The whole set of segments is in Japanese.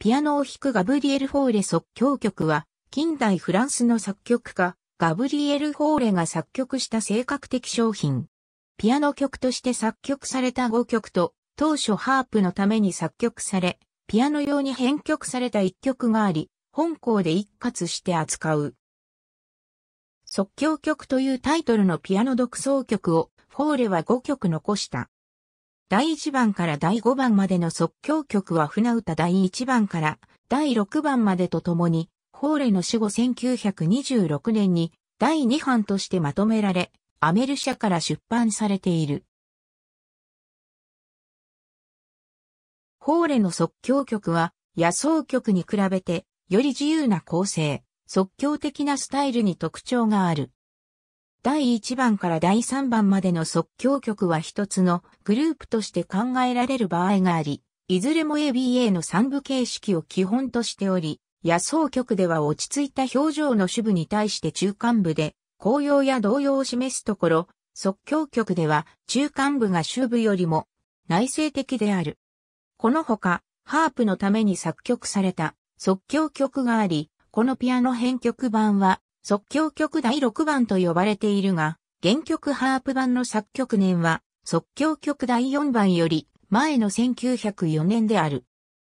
ピアノを弾くガブリエル・フォーレ即興曲は、近代フランスの作曲家、ガブリエル・フォーレが作曲した性格的商品。ピアノ曲として作曲された5曲と、当初ハープのために作曲され、ピアノ用に編曲された1曲があり、本校で一括して扱う。即興曲というタイトルのピアノ独奏曲を、フォーレは5曲残した。第1番から第5番までの即興曲は船歌第1番から第6番までとともに、ホーレの死後1926年に第2版としてまとめられ、アメル社から出版されている。ホーレの即興曲は、野草曲に比べて、より自由な構成、即興的なスタイルに特徴がある。第1番から第3番までの即興曲は一つのグループとして考えられる場合があり、いずれも ABA の3部形式を基本としており、野草曲では落ち着いた表情の主部に対して中間部で、紅葉や動揺を示すところ、即興曲では中間部が主部よりも内省的である。このほか、ハープのために作曲された即興曲があり、このピアノ編曲版は即興曲第6番と呼ばれているが、原曲ハープ版の作曲年は、即興曲第4番より前の1904年である。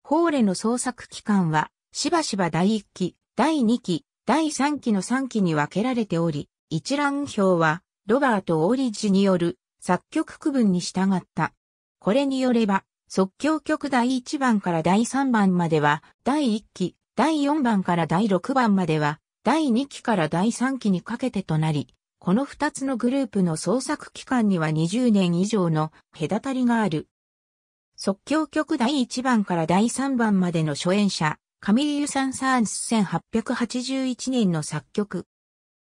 ホーレの創作期間は、しばしば第1期、第2期、第3期の3期に分けられており、一覧表は、ロバート・オーリッジによる作曲区分に従った。これによれば、即興曲第1番から第3番までは、第1期、第4番から第6番までは、第2期から第3期にかけてとなり、この2つのグループの創作期間には20年以上の隔たりがある。即興曲第1番から第3番までの初演者、カミリユ・サン・サーンス1881年の作曲。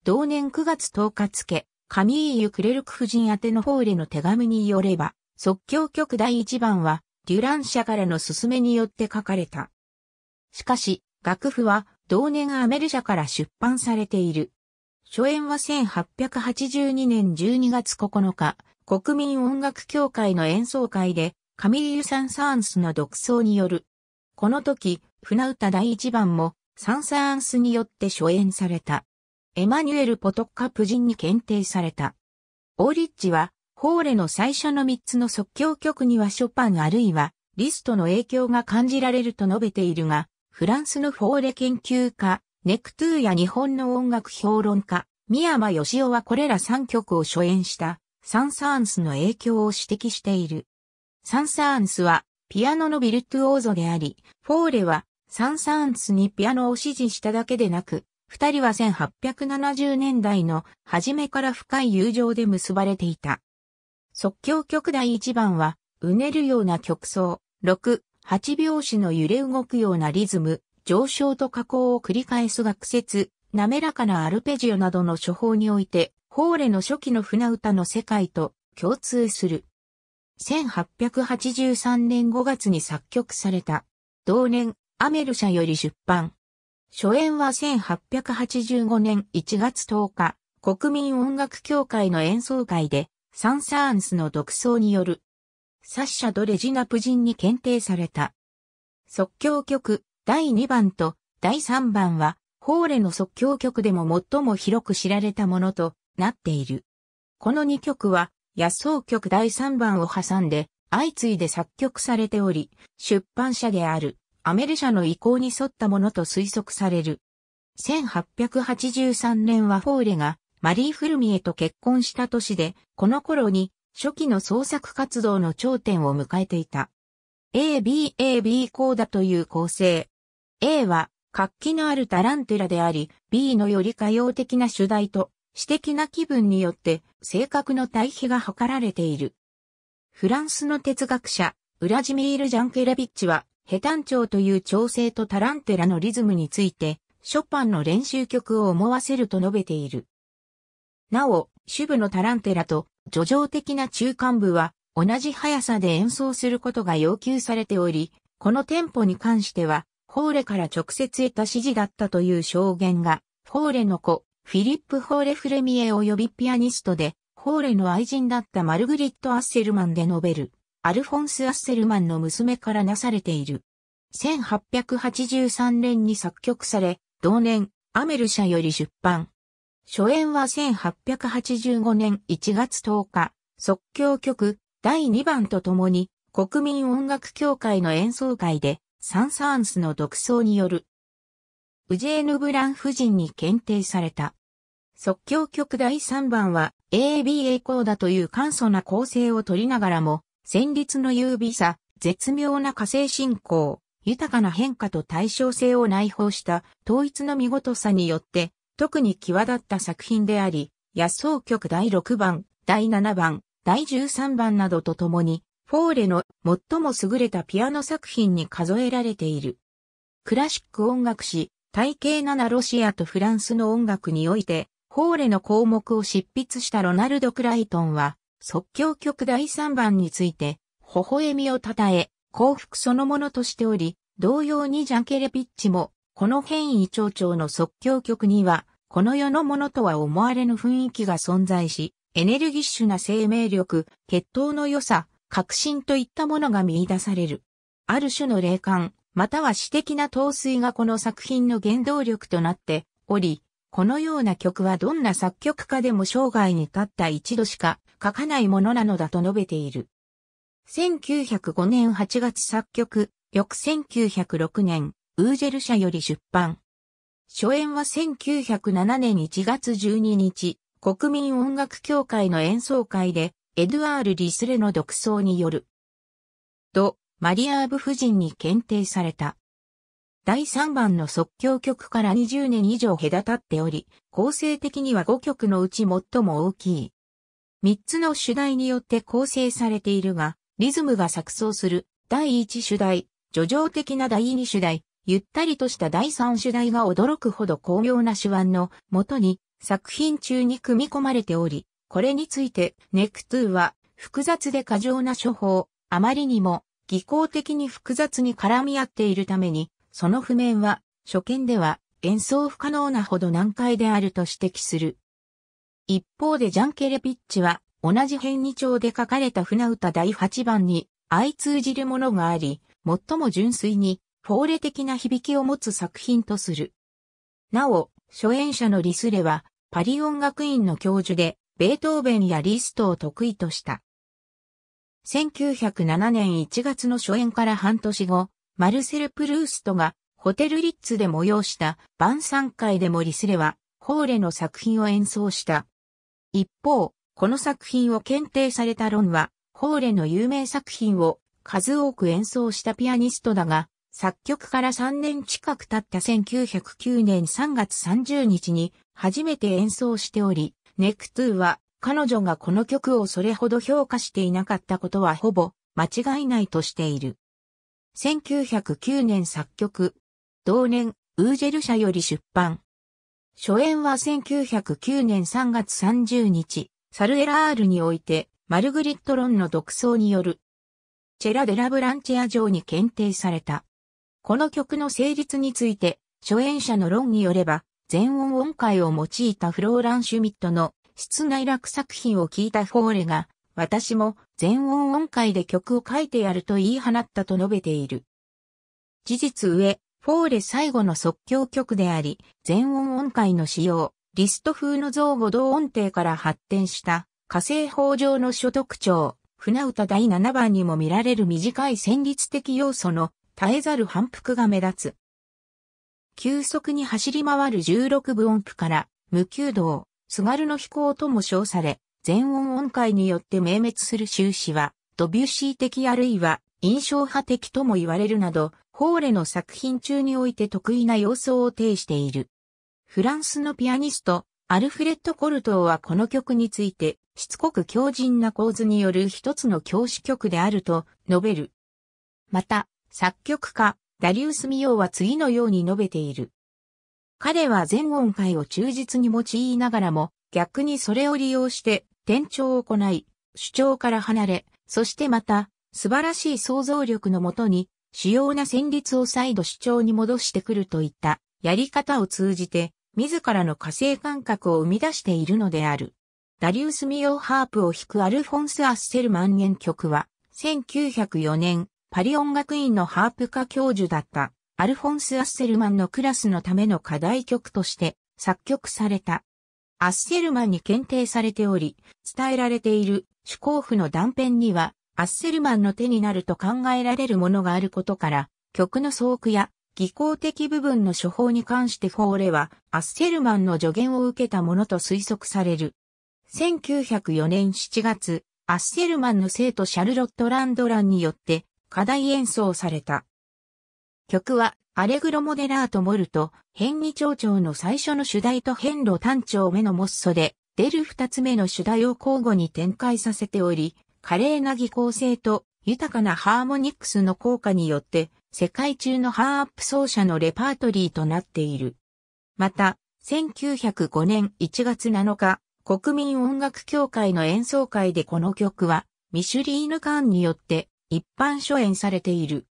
同年9月10日付、カミーユ・クレルク夫人宛てのフォーレの手紙によれば、即興曲第1番は、デュラン社からの勧めによって書かれた。しかし、楽譜は同年アメル社から出版されている。初演は1882年12月9日、国民音楽協会の演奏会で、カミリュ・サン・サーンスの独奏による。この時、船歌第1番も、サン・サーンスによって初演された。エマニュエル・ポトッカ夫人に検定された。オーリッチは、ホーレの最初の3つの即興曲にはショパンあるいは、リストの影響が感じられると述べているが、フランスのフォーレ研究家、ネクトゥーや日本の音楽評論家、宮山義雄はこれら3曲を初演したサンサーンスの影響を指摘している。サンサーンスはピアノのビルトゥオーゾであり、フォーレはサンサーンスにピアノを支持しただけでなく、二人は1870年代の初めから深い友情で結ばれていた。即興曲第1番は、うねるような曲奏、6、8拍子の揺れ動くようなリズム、上昇と下降を繰り返す学説、滑らかなアルペジオなどの処方において、ホーレの初期の船歌の世界と共通する。1883年5月に作曲された。同年、アメル社より出版。初演は1885年1月10日、国民音楽協会の演奏会で、サンサーンスの独奏によるサッシャ・ド・レジナ・プジンに検定された。即興曲第2番と第3番は、ホーレの即興曲でも最も広く知られたものとなっている。この2曲は、野草曲第3番を挟んで、相次いで作曲されており、出版社であるアメル社の意向に沿ったものと推測される。1883年はフォーレがマリー・フルミエと結婚した年で、この頃に初期の創作活動の頂点を迎えていた。ABAB コーダという構成。A は活気のあるタランテラであり、B のより歌謡的な主題と、詩的な気分によって性格の対比が図られている。フランスの哲学者、ウラジミール・ジャンケラビッチは、ヘタンチョウという調整とタランテラのリズムについて、ショパンの練習曲を思わせると述べている。なお、主部のタランテラと叙情的な中間部は同じ速さで演奏することが要求されており、このテンポに関しては、ホーレから直接得た指示だったという証言が、ホーレの子、フィリップ・ホーレ・フレミエ及びピアニストで、ホーレの愛人だったマルグリット・アッセルマンで述べる、アルフォンス・アッセルマンの娘からなされている。1883年に作曲され、同年、アメル社より出版。初演は1885年1月10日、即興曲第2番とともに国民音楽協会の演奏会でサンサーンスの独奏によるウジェーヌ・ブラン夫人に検定された。即興曲第3番は AB a コーダという簡素な構成を取りながらも、旋律の優美さ、絶妙な火星進行、豊かな変化と対称性を内包した統一の見事さによって特に際立った作品であり、野草曲第6番、第7番、第13番などとともに、フォーレの最も優れたピアノ作品に数えられている。クラシック音楽史、体系7ロシアとフランスの音楽において、フォーレの項目を執筆したロナルド・クライトンは、即興曲第3番について、微笑みをたたえ、幸福そのものとしており、同様にジャンケレピッチもこの変異蝶々の即興曲には、この世のものとは思われぬ雰囲気が存在し、エネルギッシュな生命力、血統の良さ、革新といったものが見出される。ある種の霊感、または詩的な陶酔がこの作品の原動力となっており、このような曲はどんな作曲家でも生涯に立った一度しか書かないものなのだと述べている。1905年8月作曲、翌1906年ウージェル社より出版。初演は1907年1月12日、国民音楽協会の演奏会で、エドゥアール・リスレの独奏による。ド・マリアーブ夫人に検定された。第3番の即興曲から20年以上隔たっており、構成的には5曲のうち最も大きい。3つの主題によって構成されているが、リズムが錯綜する第1主題、叙情的な第2主題、ゆったりとした第三主題が驚くほど巧妙な手腕のもとに作品中に組み込まれており、これについてネクトゥーは複雑で過剰な処方、あまりにも技巧的に複雑に絡み合っているために、その譜面は初見では演奏不可能なほど難解であると指摘する。一方でジャンケレピッチは同じ編二調で書かれた船歌第8番に相通じるものがあり、最も純粋にフォーレ的な響きを持つ作品とする。なお、初演者のリスレは、パリ音楽院の教授で、ベートーベンやリストを得意とした。1907年1月の初演から半年後、マルセル・プルーストがホテルリッツで催した晩餐会でもリスレは、ホーレの作品を演奏した。一方、この作品を検定されたロンは、ホーレの有名作品を数多く演奏したピアニストだが、作曲から3年近く経った1909年3月30日に初めて演奏しており、ネクトゥーは彼女がこの曲をそれほど評価していなかったことはほぼ間違いないとしている。1909年作曲。同年、ウージェル社より出版。初演は1909年3月30日、サルエラールにおいて、マルグリット・ロンの独奏による、チェラ・デラ・ブランチェア城に検定された。この曲の成立について、初演者の論によれば、全音音階を用いたフローラン・シュミットの室内楽作品を聞いたフォーレが、私も全音音階で曲を書いてやると言い放ったと述べている。事実上、フォーレ最後の即興曲であり、全音音階の使用、リスト風の造語同音程から発展した火星法上の諸特徴、船歌第7番にも見られる短い旋律的要素の絶えざる反復が目立つ。急速に走り回る16分音符から、無急道、津軽の飛行とも称され、全音音階によって明滅する終始は、ドビュッシー的あるいは印象派的とも言われるなど、ホーレの作品中において得意な様相を呈している。フランスのピアニスト、アルフレッド・コルトーはこの曲について、しつこく強靭な構図による一つの教師曲であると述べる。また、作曲家、ダリウス・ミオーは次のように述べている。彼は全音階を忠実に用いながらも、逆にそれを利用して、転調を行い、主張から離れ、そしてまた、素晴らしい想像力のもとに、主要な旋律を再度主張に戻してくるといった、やり方を通じて、自らの火星感覚を生み出しているのである。ダリウス・ミオーハープを弾くアルフォンス・アッセルマン曲は、1904年、パリ音楽院のハープ科教授だったアルフォンス・アッセルマンのクラスのための課題曲として作曲された。アッセルマンに検定されており、伝えられている主考譜の断片には、アッセルマンの手になると考えられるものがあることから、曲の総句や技巧的部分の処方に関してフォーレは、アッセルマンの助言を受けたものと推測される。1904年7月、アッセルマンの生徒シャルロット・ランドランによって、課題演奏された。曲は、アレグロモデラートモルト、変町長の最初の主題と変路単調目のモッソで、出る二つ目の主題を交互に展開させており、華麗な技巧性と豊かなハーモニクスの効果によって、世界中のハーアップ奏者のレパートリーとなっている。また、1905年1月7日、国民音楽協会の演奏会でこの曲は、ミシュリーヌ・カーンによって一般初演されている。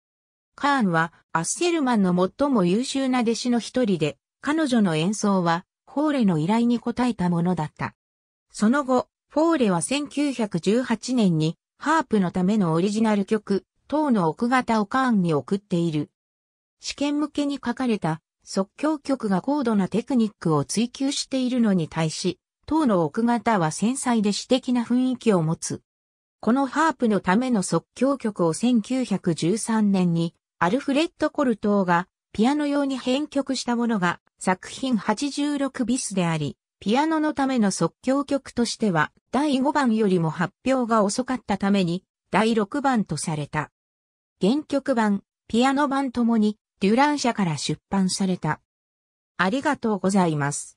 カーンはアッセルマンの最も優秀な弟子の一人で、彼女の演奏はフォーレの依頼に応えたものだった。その後、フォーレは1918年にハープのためのオリジナル曲、塔の奥型をカーンに送っている。試験向けに書かれた即興曲が高度なテクニックを追求しているのに対し、塔の奥型は繊細で詩的な雰囲気を持つ。このハープのための即興曲を1913年にアルフレッド・コルトーがピアノ用に編曲したものが作品86ビスであり、ピアノのための即興曲としては第5番よりも発表が遅かったために第6番とされた。原曲版、ピアノ版ともにデュラン社から出版された。ありがとうございます。